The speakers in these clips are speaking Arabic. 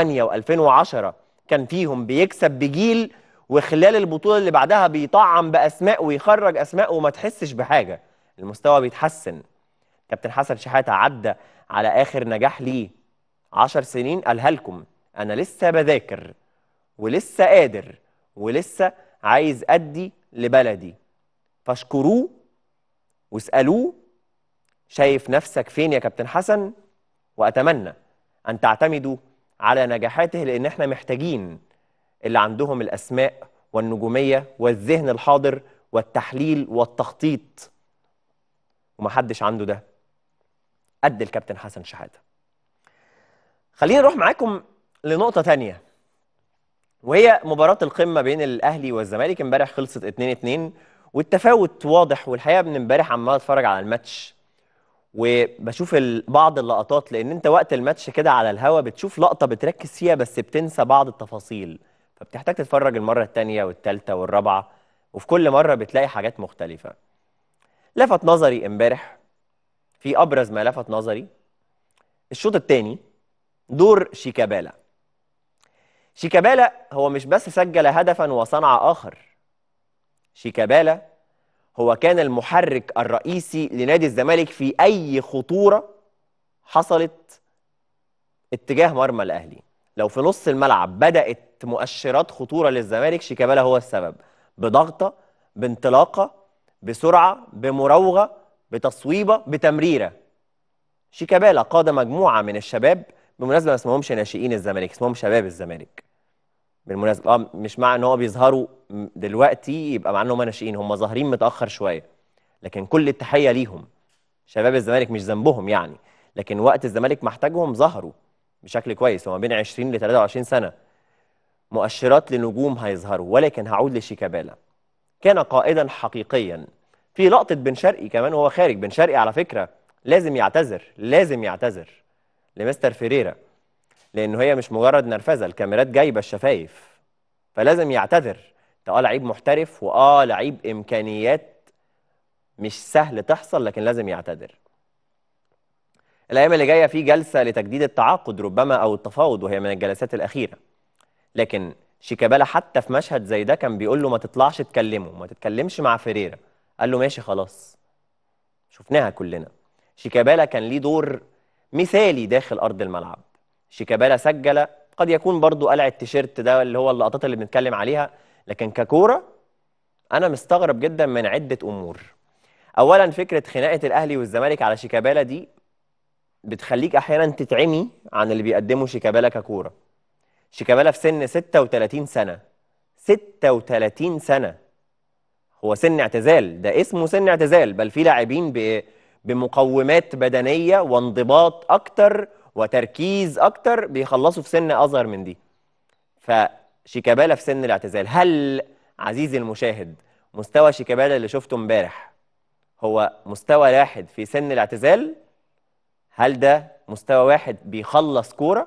و2010 كان فيهم بيكسب بجيل وخلال البطوله اللي بعدها بيطعم باسماء ويخرج اسماء وما تحسش بحاجه المستوى بيتحسن كابتن حسن شحاته عدى على اخر نجاح ليه 10 سنين قالها لكم انا لسه بذاكر ولسه قادر ولسه عايز ادي لبلدي فاشكروه واسالوه شايف نفسك فين يا كابتن حسن واتمنى ان تعتمدوا على نجاحاته لان احنا محتاجين اللي عندهم الاسماء والنجوميه والذهن الحاضر والتحليل والتخطيط ومحدش عنده ده قد الكابتن حسن شحاته خلينا نروح معاكم لنقطه تانية وهي مباراه القمه بين الاهلي والزمالك امبارح خلصت 2-2 والتفاوت واضح والحقيقه من امبارح عمال اتفرج على الماتش وبشوف بعض اللقطات لان انت وقت الماتش كده على الهوا بتشوف لقطه بتركز فيها بس بتنسى بعض التفاصيل فبتحتاج تتفرج المره الثانيه والثالثه والرابعه وفي كل مره بتلاقي حاجات مختلفه لفت نظري امبارح في ابرز ما لفت نظري الشوط الثاني دور شيكابالا شيكابالا هو مش بس سجل هدفا وصنع اخر شيكابالا هو كان المحرك الرئيسي لنادي الزمالك في أي خطورة حصلت اتجاه مرمى الأهلي لو في نص الملعب بدأت مؤشرات خطورة للزمالك شيكابالا هو السبب بضغطة بانطلاقة بسرعة بمراوغة بتصويبة بتمريرة شيكابالا قاد مجموعة من الشباب بمناسبة ما اسمهمش ناشئين الزمالك اسمهم شباب الزمالك بالمناسبه اه مش مع ان هو بيظهروا دلوقتي يبقى مع انهم ناشئين هم ظاهرين متاخر شويه لكن كل التحيه ليهم شباب الزمالك مش ذنبهم يعني لكن وقت الزمالك محتاجهم ظهروا بشكل كويس وما بين 20 ل 23 سنه مؤشرات لنجوم هيظهروا ولكن هعود لشيكابالا كان قائدا حقيقيا في لقطه بن شرقي كمان وهو خارج بن شرقي على فكره لازم يعتذر لازم يعتذر لمستر فيريرا لانه هي مش مجرد نرفزه الكاميرات جايبه الشفايف فلازم يعتذر انت اه لعيب محترف واه لعيب امكانيات مش سهل تحصل لكن لازم يعتذر الايام اللي جايه في جلسه لتجديد التعاقد ربما او التفاوض وهي من الجلسات الاخيره لكن شيكابالا حتى في مشهد زي ده كان بيقول له ما تطلعش تكلمه ما تتكلمش مع فيريرا قال له ماشي خلاص شفناها كلنا شيكابالا كان ليه دور مثالي داخل ارض الملعب شيكابالا سجل قد يكون برضو قلع التيشيرت ده اللي هو اللقطات اللي بنتكلم عليها لكن ككوره انا مستغرب جدا من عده امور اولا فكره خناقه الاهلي والزمالك على شيكابالا دي بتخليك احيانا تتعمي عن اللي بيقدمه شيكابالا ككوره شيكابالا في سن 36 سنه 36 سنه هو سن اعتزال ده اسمه سن اعتزال بل في لاعبين بمقومات بدنيه وانضباط اكتر وتركيز اكتر بيخلصوا في سن اصغر من دي فشيكابالا في سن الاعتزال هل عزيزي المشاهد مستوى شيكابالا اللي شفته امبارح هو مستوى واحد في سن الاعتزال هل ده مستوى واحد بيخلص كوره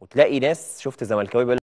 وتلاقي ناس شفت زملكاوي